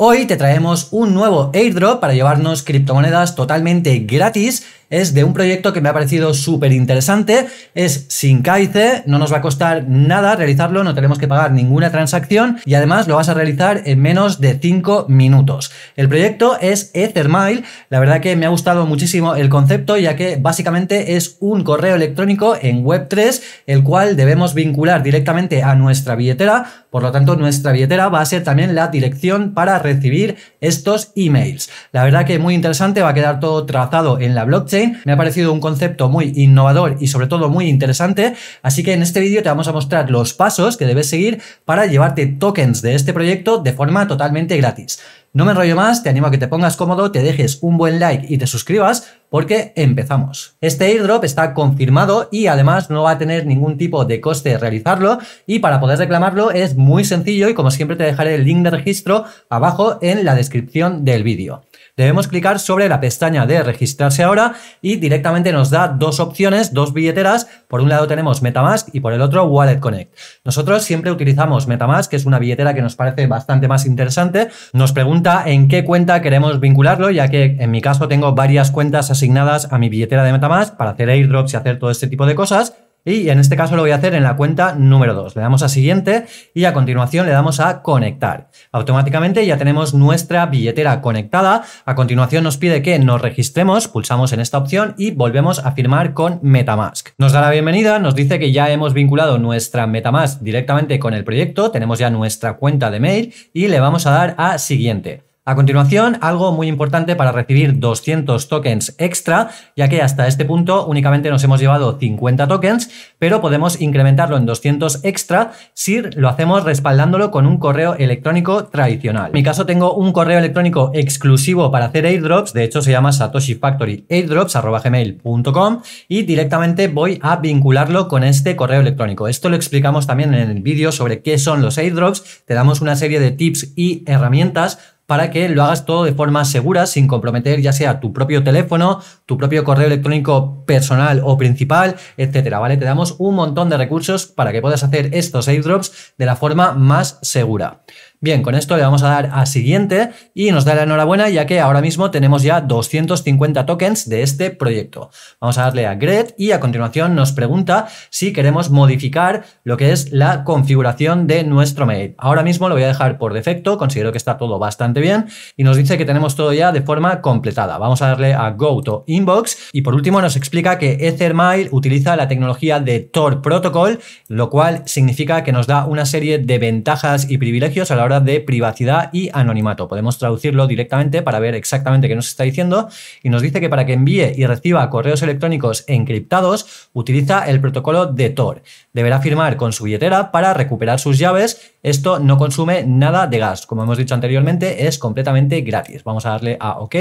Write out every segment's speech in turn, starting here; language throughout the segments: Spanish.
Hoy te traemos un nuevo airdrop para llevarnos criptomonedas totalmente gratis es de un proyecto que me ha parecido súper interesante. Es sin CAICE, no nos va a costar nada realizarlo, no tenemos que pagar ninguna transacción y además lo vas a realizar en menos de 5 minutos. El proyecto es EtherMile La verdad que me ha gustado muchísimo el concepto, ya que básicamente es un correo electrónico en Web3, el cual debemos vincular directamente a nuestra billetera. Por lo tanto, nuestra billetera va a ser también la dirección para recibir estos emails. La verdad que muy interesante, va a quedar todo trazado en la blockchain me ha parecido un concepto muy innovador y sobre todo muy interesante, así que en este vídeo te vamos a mostrar los pasos que debes seguir para llevarte tokens de este proyecto de forma totalmente gratis. No me enrollo más, te animo a que te pongas cómodo, te dejes un buen like y te suscribas porque empezamos. Este airdrop está confirmado y además no va a tener ningún tipo de coste realizarlo y para poder reclamarlo es muy sencillo y como siempre te dejaré el link de registro abajo en la descripción del vídeo. Debemos clicar sobre la pestaña de registrarse ahora y directamente nos da dos opciones, dos billeteras. Por un lado tenemos Metamask y por el otro Wallet Connect. Nosotros siempre utilizamos Metamask, que es una billetera que nos parece bastante más interesante. Nos pregunta en qué cuenta queremos vincularlo, ya que en mi caso tengo varias cuentas asignadas a mi billetera de Metamask para hacer airdrops y hacer todo este tipo de cosas. Y en este caso lo voy a hacer en la cuenta número 2. Le damos a siguiente y a continuación le damos a conectar. Automáticamente ya tenemos nuestra billetera conectada. A continuación nos pide que nos registremos, pulsamos en esta opción y volvemos a firmar con Metamask. Nos da la bienvenida, nos dice que ya hemos vinculado nuestra Metamask directamente con el proyecto, tenemos ya nuestra cuenta de mail y le vamos a dar a siguiente. A continuación, algo muy importante para recibir 200 tokens extra, ya que hasta este punto únicamente nos hemos llevado 50 tokens, pero podemos incrementarlo en 200 extra si lo hacemos respaldándolo con un correo electrónico tradicional. En mi caso tengo un correo electrónico exclusivo para hacer airdrops, de hecho se llama satoshifactoryairdrops.com y directamente voy a vincularlo con este correo electrónico. Esto lo explicamos también en el vídeo sobre qué son los airdrops, te damos una serie de tips y herramientas para que lo hagas todo de forma segura, sin comprometer ya sea tu propio teléfono, tu propio correo electrónico personal o principal, etcétera, ¿vale? Te damos un montón de recursos para que puedas hacer estos airdrops de la forma más segura. Bien, con esto le vamos a dar a siguiente y nos da la enhorabuena ya que ahora mismo tenemos ya 250 tokens de este proyecto. Vamos a darle a Gret y a continuación nos pregunta si queremos modificar lo que es la configuración de nuestro mail. Ahora mismo lo voy a dejar por defecto, considero que está todo bastante bien y nos dice que tenemos todo ya de forma completada. Vamos a darle a Go to Inbox y por último nos explica que Ethermail utiliza la tecnología de Tor Protocol, lo cual significa que nos da una serie de ventajas y privilegios a la de privacidad y anonimato. Podemos traducirlo directamente para ver exactamente qué nos está diciendo y nos dice que para que envíe y reciba correos electrónicos encriptados utiliza el protocolo de Tor. Deberá firmar con su billetera para recuperar sus llaves. Esto no consume nada de gas. Como hemos dicho anteriormente, es completamente gratis. Vamos a darle a OK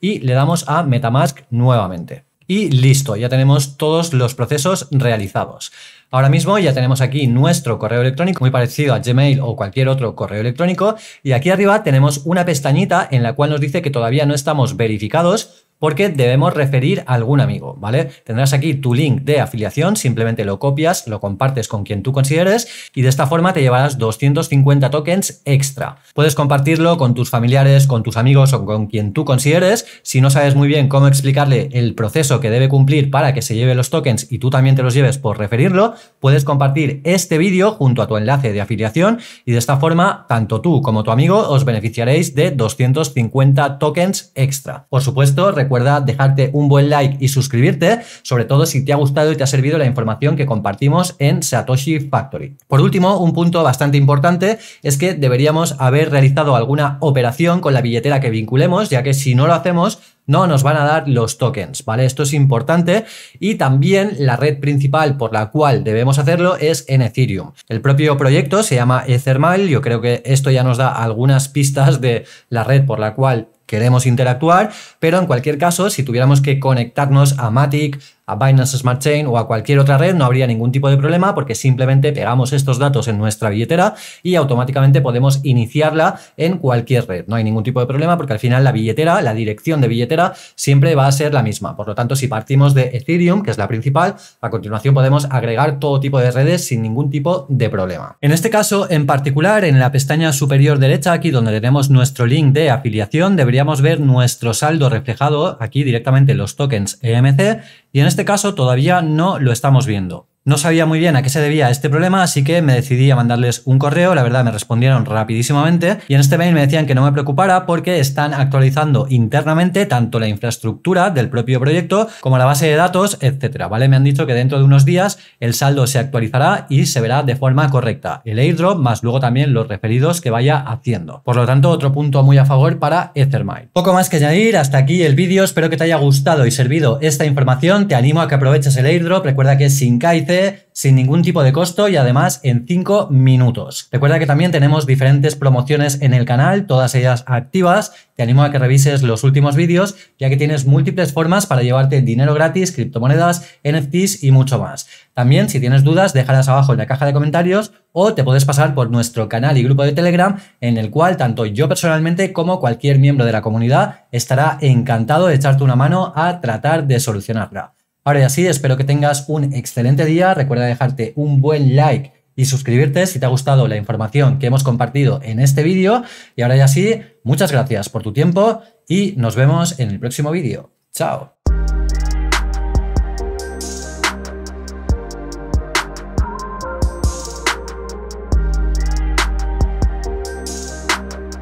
y le damos a Metamask nuevamente. Y listo, ya tenemos todos los procesos realizados. Ahora mismo ya tenemos aquí nuestro correo electrónico, muy parecido a Gmail o cualquier otro correo electrónico, y aquí arriba tenemos una pestañita en la cual nos dice que todavía no estamos verificados, porque debemos referir a algún amigo, ¿vale? Tendrás aquí tu link de afiliación, simplemente lo copias, lo compartes con quien tú consideres y de esta forma te llevarás 250 tokens extra. Puedes compartirlo con tus familiares, con tus amigos o con quien tú consideres. Si no sabes muy bien cómo explicarle el proceso que debe cumplir para que se lleve los tokens y tú también te los lleves por referirlo, puedes compartir este vídeo junto a tu enlace de afiliación y de esta forma tanto tú como tu amigo os beneficiaréis de 250 tokens extra. Por supuesto, dejarte un buen like y suscribirte, sobre todo si te ha gustado y te ha servido la información que compartimos en Satoshi Factory. Por último, un punto bastante importante es que deberíamos haber realizado alguna operación con la billetera que vinculemos, ya que si no lo hacemos, no nos van a dar los tokens, ¿vale? Esto es importante y también la red principal por la cual debemos hacerlo es en Ethereum. El propio proyecto se llama Ethermile, yo creo que esto ya nos da algunas pistas de la red por la cual queremos interactuar, pero en cualquier caso, si tuviéramos que conectarnos a Matic, a Binance Smart Chain o a cualquier otra red no habría ningún tipo de problema porque simplemente pegamos estos datos en nuestra billetera y automáticamente podemos iniciarla en cualquier red. No hay ningún tipo de problema porque al final la billetera, la dirección de billetera siempre va a ser la misma. Por lo tanto, si partimos de Ethereum, que es la principal, a continuación podemos agregar todo tipo de redes sin ningún tipo de problema. En este caso, en particular, en la pestaña superior derecha, aquí donde tenemos nuestro link de afiliación, deberíamos ver nuestro saldo reflejado aquí directamente en los tokens EMC y en este caso todavía no lo estamos viendo. No sabía muy bien a qué se debía este problema, así que me decidí a mandarles un correo, la verdad me respondieron rapidísimamente y en este mail me decían que no me preocupara porque están actualizando internamente tanto la infraestructura del propio proyecto como la base de datos, etcétera, ¿vale? Me han dicho que dentro de unos días el saldo se actualizará y se verá de forma correcta. El airdrop más luego también los referidos que vaya haciendo. Por lo tanto, otro punto muy a favor para Ethermine Poco más que añadir, hasta aquí el vídeo, espero que te haya gustado y servido esta información, te animo a que aproveches el airdrop, recuerda que sin Kaizen sin ningún tipo de costo y además en 5 minutos. Recuerda que también tenemos diferentes promociones en el canal, todas ellas activas. Te animo a que revises los últimos vídeos ya que tienes múltiples formas para llevarte dinero gratis, criptomonedas, NFTs y mucho más. También si tienes dudas dejarás abajo en la caja de comentarios o te puedes pasar por nuestro canal y grupo de Telegram en el cual tanto yo personalmente como cualquier miembro de la comunidad estará encantado de echarte una mano a tratar de solucionarla. Ahora ya sí, espero que tengas un excelente día. Recuerda dejarte un buen like y suscribirte si te ha gustado la información que hemos compartido en este vídeo. Y ahora ya sí, muchas gracias por tu tiempo y nos vemos en el próximo vídeo. Chao.